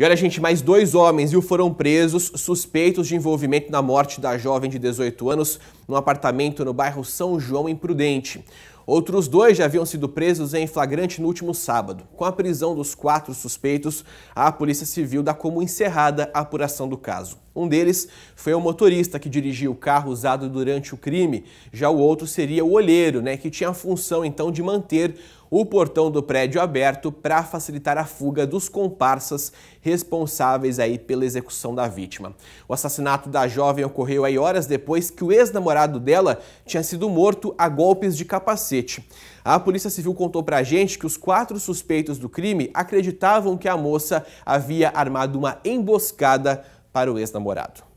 E olha, gente, mais dois homens viu, foram presos suspeitos de envolvimento na morte da jovem de 18 anos num apartamento no bairro São João, em Prudente. Outros dois já haviam sido presos em flagrante no último sábado. Com a prisão dos quatro suspeitos, a Polícia Civil dá como encerrada a apuração do caso. Um deles foi o motorista que dirigiu o carro usado durante o crime, já o outro seria o olheiro, né, que tinha a função então de manter o portão do prédio aberto para facilitar a fuga dos comparsas responsáveis aí pela execução da vítima. O assassinato da jovem ocorreu aí horas depois que o ex-namorado dela tinha sido morto a golpes de capacete. A Polícia Civil contou pra gente que os quatro suspeitos do crime acreditavam que a moça havia armado uma emboscada para o ex-namorado.